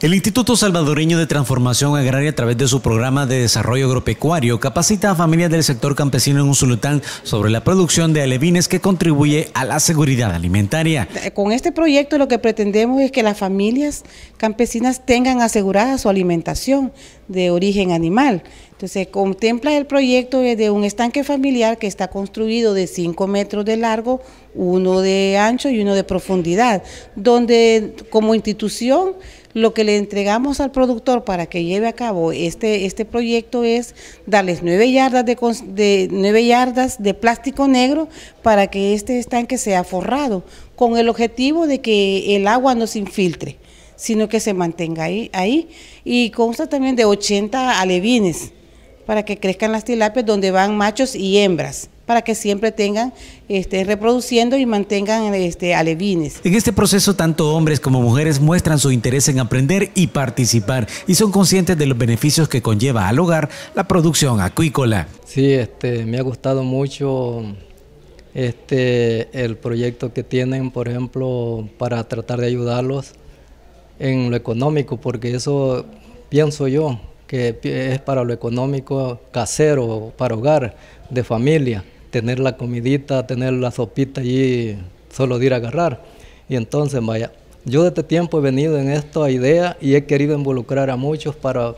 El Instituto Salvadoreño de Transformación Agraria a través de su programa de desarrollo agropecuario capacita a familias del sector campesino en solután sobre la producción de alevines que contribuye a la seguridad alimentaria. Con este proyecto lo que pretendemos es que las familias campesinas tengan asegurada su alimentación de origen animal. Entonces, contempla el proyecto de un estanque familiar que está construido de 5 metros de largo, uno de ancho y uno de profundidad, donde como institución lo que le entregamos al productor para que lleve a cabo este, este proyecto es darles nueve yardas de, 9 yardas de plástico negro para que este estanque sea forrado, con el objetivo de que el agua no se infiltre sino que se mantenga ahí, ahí. Y consta también de 80 alevines para que crezcan las tilapias donde van machos y hembras para que siempre tengan, reproduciendo y mantengan este, alevines. En este proceso, tanto hombres como mujeres muestran su interés en aprender y participar y son conscientes de los beneficios que conlleva al hogar la producción acuícola. Sí, este, me ha gustado mucho este, el proyecto que tienen, por ejemplo, para tratar de ayudarlos en lo económico, porque eso pienso yo que es para lo económico casero, para hogar, de familia, tener la comidita, tener la sopita allí, solo de ir a agarrar. Y entonces, vaya, yo desde este tiempo he venido en esta idea y he querido involucrar a muchos para,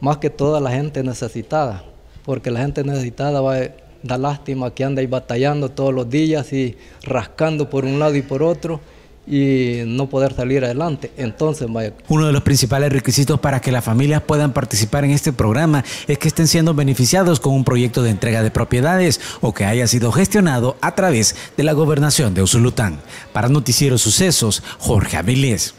más que toda la gente necesitada, porque la gente necesitada va da lástima que anda ahí batallando todos los días y rascando por un lado y por otro y no poder salir adelante. Entonces, vaya. Uno de los principales requisitos para que las familias puedan participar en este programa es que estén siendo beneficiados con un proyecto de entrega de propiedades o que haya sido gestionado a través de la gobernación de Usulután. Para Noticiero Sucesos, Jorge Avilés.